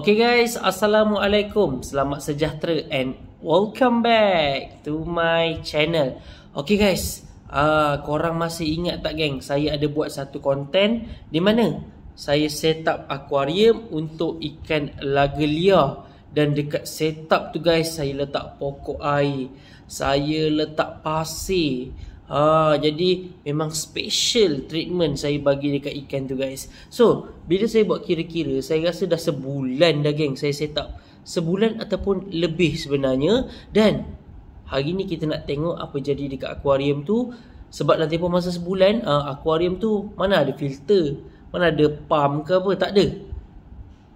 Okay guys, Assalamualaikum Selamat sejahtera and welcome back to my channel Okay guys, uh, korang masih ingat tak geng Saya ada buat satu konten Di mana saya set up aquarium untuk ikan laga liar Dan dekat set up tu guys, saya letak pokok air Saya letak pasir Ah, jadi memang special treatment saya bagi dekat ikan tu guys. So, bila saya buat kira-kira, saya rasa dah sebulan dah geng saya set up. Sebulan ataupun lebih sebenarnya dan hari ni kita nak tengok apa jadi dekat akuarium tu sebab dalam tempoh masa sebulan, uh, akuarium tu mana ada filter, mana ada pump ke apa, tak ada.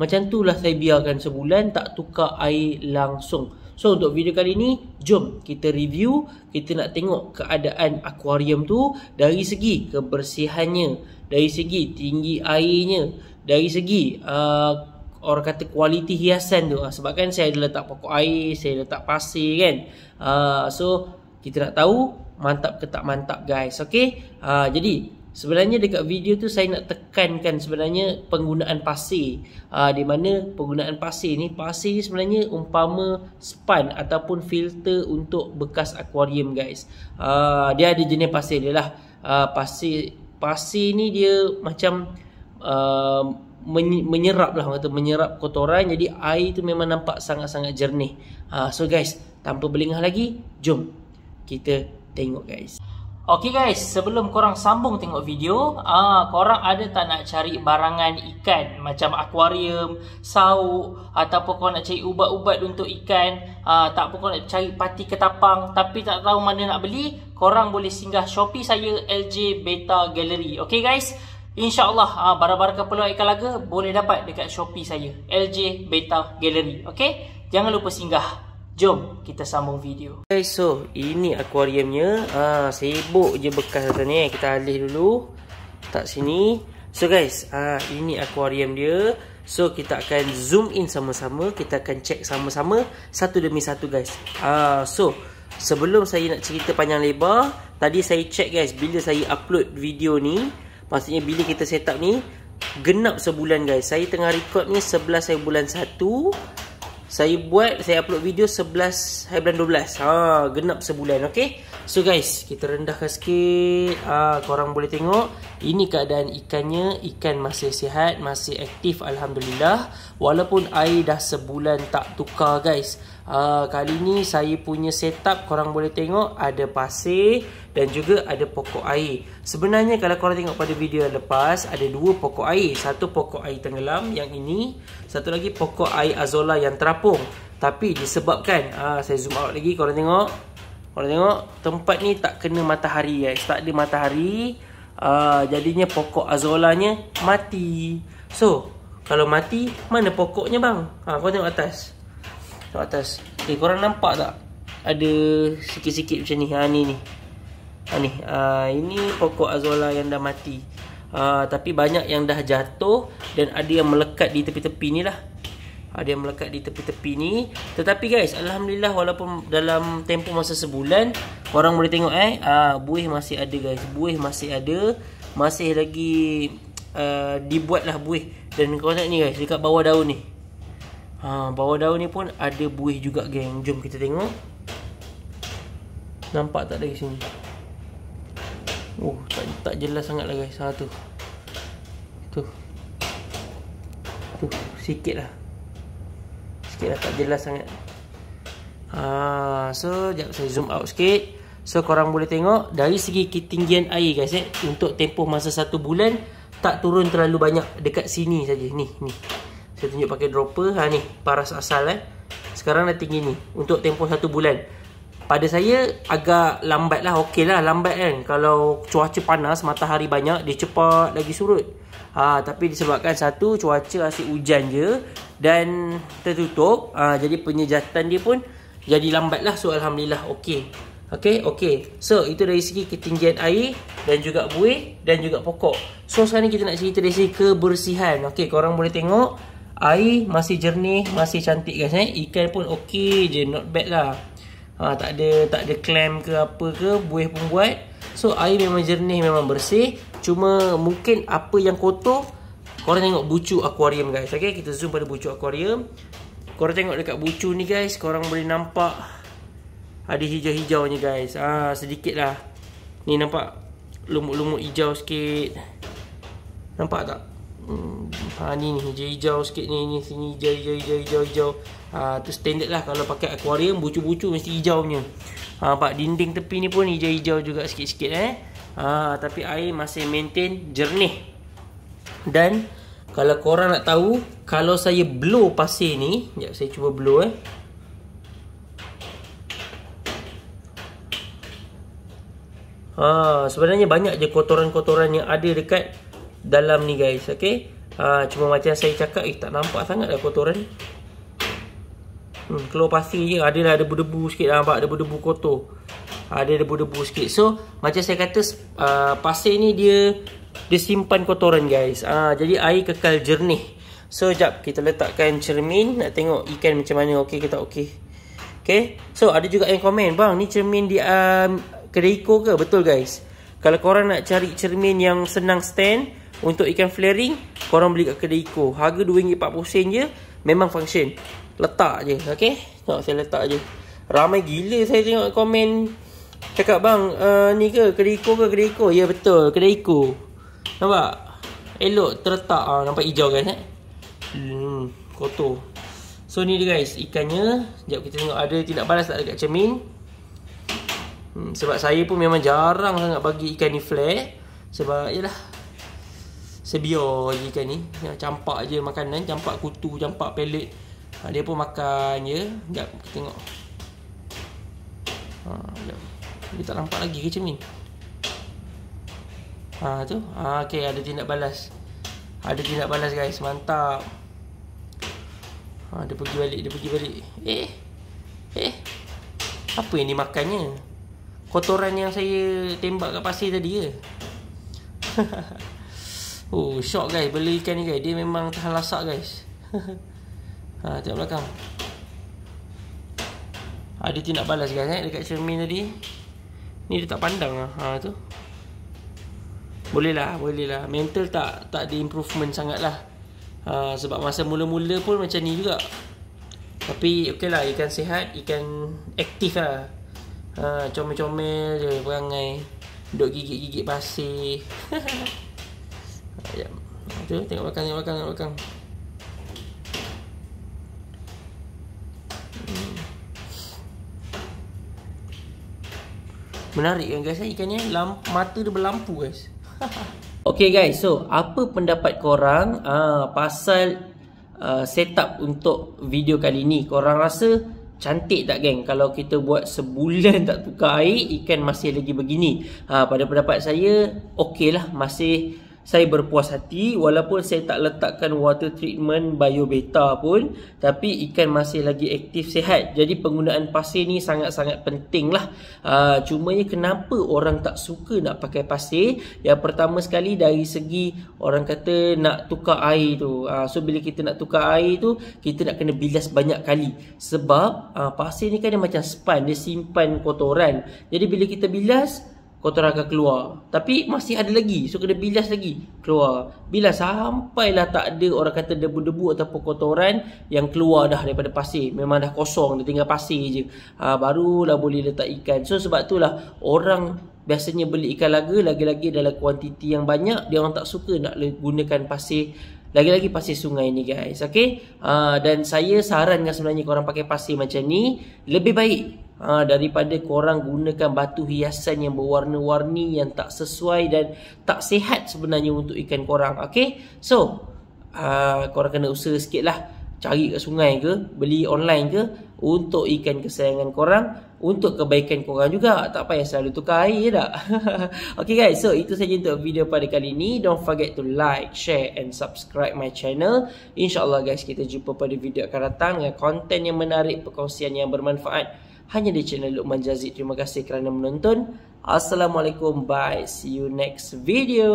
Macam tu lah saya biarkan sebulan tak tukar air langsung. So untuk video kali ni, jom kita review, kita nak tengok keadaan akuarium tu dari segi kebersihannya, dari segi tinggi airnya, dari segi uh, orang kata kualiti hiasan tu. Uh, ah, sebab kan saya ada letak pokok air, saya letak pasir kan. Uh, so kita nak tahu mantap ke tak mantap guys. Okay? Uh, ah, jadi Sebenarnya dekat video tu saya nak tekankan sebenarnya penggunaan pasir aa, ah, Di mana penggunaan pasir ni Pasir ni sebenarnya umpama span ataupun filter untuk bekas akuarium guys aa, ah, Dia ada jenis pasir dia lah aa, ah, pasir, pasir ni dia macam aa, menyerap lah kata, Menyerap kotoran jadi air tu memang nampak sangat-sangat jernih aa, So guys tanpa berlingah lagi Jom kita tengok guys Okey guys, sebelum korang sambung tengok video, ah korang ada tak nak cari barangan ikan macam akuarium, sauk ataupun korang nak cari ubat-ubat untuk ikan, ah tak pun korang nak cari pati ketapang tapi tak tahu mana nak beli, korang boleh singgah Shopee saya LJ Beta Gallery. Okey guys, insyaallah ah, barang-barang keperluan ikan laga boleh dapat dekat Shopee saya LJ Beta Gallery. Okey? Jangan lupa singgah. Jom kita sambung video. Okay, so ini akuariumnya. Ah, sibuk je bekas atas ni. Kita alih dulu. Tak sini. So guys, ah ini akuarium dia. So kita akan zoom in sama-sama, kita akan check sama-sama satu demi satu guys. Ah, so sebelum saya nak cerita panjang lebar, tadi saya check guys bila saya upload video ni, maksudnya bila kita setup ni genap sebulan guys. Saya tengah record ni 11 bulan satu. Saya buat Saya upload video 11 Hari bulan 12 Haa Genap sebulan Okay So guys Kita rendahkan sikit Haa Korang boleh tengok Ini keadaan ikannya Ikan masih sihat Masih aktif Alhamdulillah Walaupun air dah sebulan Tak tukar guys Haa Kali ni Saya punya setup Korang boleh tengok Ada pasir dan juga ada pokok air. Sebenarnya kalau korang tengok pada video yang lepas, ada dua pokok air. Satu pokok air tenggelam yang ini, satu lagi pokok air azola yang terapung. Tapi disebabkan, aa, ah, saya zoom out lagi korang tengok. Korang tengok, tempat ni tak kena matahari guys. Tak ada matahari, aa, ah, jadinya pokok azolanya mati. So, kalau mati, mana pokoknya bang? Ha, korang tengok atas. Tengok atas. Okay, eh, korang nampak tak? Ada sikit-sikit macam ni. Ha, ni ni ah, ni, ah, ini pokok azola yang dah mati. Ah, tapi banyak yang dah jatuh dan ada yang melekat di tepi-tepi ni lah. Ada yang melekat di tepi-tepi ni. Tetapi guys, Alhamdulillah walaupun dalam tempoh masa sebulan, korang boleh tengok eh, ah, buih masih ada guys. Buih masih ada. Masih lagi ah, dibuatlah buih. Dan korang tengok ni guys, dekat bawah daun ni. Ha, bawah daun ni pun ada buih juga geng. Jom kita tengok. Nampak tak dari sini? Oh, tak, tak jelas sangat lah guys satu tu Tu Tu, sikit lah Sikit lah tak jelas sangat Haa, so Sekejap saya zoom out sikit So korang boleh tengok Dari segi ketinggian air guys eh Untuk tempoh masa satu bulan Tak turun terlalu banyak Dekat sini saja Ni, ni Saya tunjuk pakai dropper Haa ni, paras asal eh Sekarang dah tinggi ni Untuk tempoh satu bulan pada saya agak lambat lah okey lah lambat kan kalau cuaca panas matahari banyak dia cepat lagi surut ha, tapi disebabkan satu cuaca asyik hujan je dan tertutup ha, jadi penyejatan dia pun jadi lambat lah so Alhamdulillah okey Okay, okay. So, itu dari segi ketinggian air dan juga buih dan juga pokok. So, sekarang ni kita nak cerita dari segi kebersihan. Okay, korang boleh tengok. Air masih jernih, masih cantik guys. Kan, eh? Ikan pun okay je. Not bad lah ha, tak ada tak ada clam ke apa ke buih pun buat so air memang jernih memang bersih cuma mungkin apa yang kotor korang tengok bucu akuarium guys okey kita zoom pada bucu akuarium. korang tengok dekat bucu ni guys korang boleh nampak ada hijau-hijau ni guys ha, sedikit lah ni nampak lumut-lumut hijau sikit nampak tak hmm, ha, ni ni hijau-hijau sikit ni ni sini hijau hijau hijau hijau, hijau. Ha, tu standard lah kalau pakai akuarium bucu-bucu mesti hijau punya ha, ah, nampak dinding tepi ni pun hijau-hijau juga sikit-sikit eh ha, tapi air masih maintain jernih dan kalau korang nak tahu kalau saya blow pasir ni jap saya cuba blow eh Ha, sebenarnya banyak je kotoran-kotoran yang ada dekat dalam ni guys okey ha, cuma macam saya cakap eh tak nampak sangatlah kotoran hmm keluar pasir je adalah ada lah debu-debu sikit nampak debu-debu kotor ada debu-debu sikit so macam saya kata uh, pasir ni dia dia simpan kotoran guys ha, jadi air kekal jernih so jap kita letakkan cermin nak tengok ikan macam mana okey kita okey okey so ada juga yang komen bang ni cermin di um, kedai eco ke betul guys kalau korang nak cari cermin yang senang stand untuk ikan flaring Korang beli kat kedai Eco Harga RM2.40 je Memang function Letak je Okay Tengok saya letak je Ramai gila saya tengok komen Cakap bang uh, Ni ke kedai Eco ke kedai Eco Ya betul kedai Eco Nampak Elok terletak uh, Nampak hijau kan eh? hmm, Kotor So ni dia guys Ikannya Sekejap kita tengok ada Tidak balas tak dekat cermin hmm, Sebab saya pun memang jarang sangat Bagi ikan ni flare Sebab yelah sebiar je kan ni ya, campak je makanan campak kutu campak pelet ha, dia pun makan je sekejap kita tengok ha, dia tak nampak lagi ke cermin ha, tu ha, ok ada tindak balas ada tindak balas guys mantap ha, dia pergi balik dia pergi balik eh eh apa yang makannya? kotoran yang saya tembak kat pasir tadi ke ya? Oh shock guys Beli ikan ni guys Dia memang tahan lasak guys Ha tengok belakang Ha dia tindak balas guys eh Dekat cermin tadi Ni dia tak pandang lah Ha tu Boleh lah Boleh lah Mental tak Tak ada improvement sangat lah ha, Sebab masa mula-mula pun Macam ni juga Tapi okey lah Ikan sihat Ikan aktif lah Ha comel-comel je Perangai Duduk gigit-gigit pasir Ayam. Tu tengok makan tengok makan tengok makan. Hmm. Menarik kan guys eh? ikan ni mata dia berlampu guys. Okey guys, so apa pendapat korang uh, pasal uh, setup untuk video kali ni? Korang rasa cantik tak geng? Kalau kita buat sebulan tak tukar air, ikan masih lagi begini. Uh, pada pendapat saya, okeylah masih saya berpuas hati walaupun saya tak letakkan water treatment bio beta pun tapi ikan masih lagi aktif sehat. jadi penggunaan pasir ni sangat-sangat penting lah uh, ah, cumanya kenapa orang tak suka nak pakai pasir yang pertama sekali dari segi orang kata nak tukar air tu uh, so bila kita nak tukar air tu kita nak kena bilas banyak kali sebab uh, pasir ni kan dia macam span dia simpan kotoran jadi bila kita bilas kotoran akan keluar tapi masih ada lagi so kena bilas lagi keluar bilas sampailah tak ada orang kata debu-debu ataupun kotoran yang keluar dah daripada pasir memang dah kosong dia tinggal pasir je ha, barulah boleh letak ikan so sebab itulah orang biasanya beli ikan laga lagi-lagi dalam kuantiti yang banyak dia orang tak suka nak gunakan pasir lagi-lagi pasir sungai ni guys okay? ha, dan saya sarankan sebenarnya korang pakai pasir macam ni lebih baik ha, daripada korang gunakan batu hiasan yang berwarna-warni yang tak sesuai dan tak sihat sebenarnya untuk ikan korang okey so uh, korang kena usaha lah, cari kat sungai ke beli online ke untuk ikan kesayangan korang untuk kebaikan korang juga tak payah selalu tukar air je tak okey guys so itu saja untuk video pada kali ini don't forget to like share and subscribe my channel insyaallah guys kita jumpa pada video akan datang dengan konten yang menarik perkongsian yang bermanfaat hanya di channel Luqman Jazid. Terima kasih kerana menonton. Assalamualaikum. Bye. See you next video.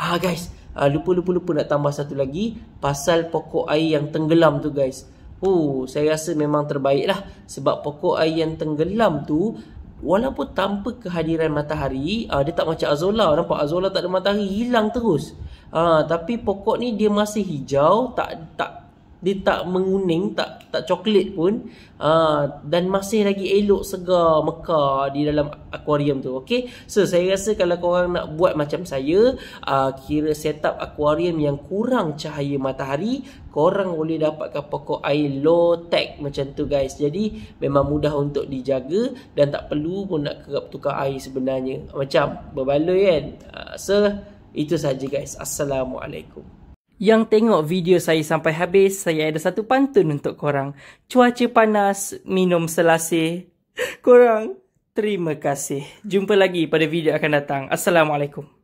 Ah guys, uh, lupa lupa lupa nak tambah satu lagi pasal pokok air yang tenggelam tu guys. Hu, oh, saya rasa memang terbaiklah sebab pokok air yang tenggelam tu walaupun tanpa kehadiran matahari, uh, dia tak macam azola. Nampak azola tak ada matahari hilang terus. Ah tapi pokok ni dia masih hijau, tak tak dia tak menguning tak tak coklat pun uh, dan masih lagi elok segar mekar di dalam akuarium tu okey so saya rasa kalau korang nak buat macam saya uh, kira setup akuarium yang kurang cahaya matahari korang boleh dapatkan pokok air low tech macam tu guys jadi memang mudah untuk dijaga dan tak perlu pun nak kerap tukar air sebenarnya macam berbaloi kan uh, so itu saja guys assalamualaikum yang tengok video saya sampai habis, saya ada satu pantun untuk korang. Cuaca panas, minum selasih. Korang, terima kasih. Jumpa lagi pada video akan datang. Assalamualaikum.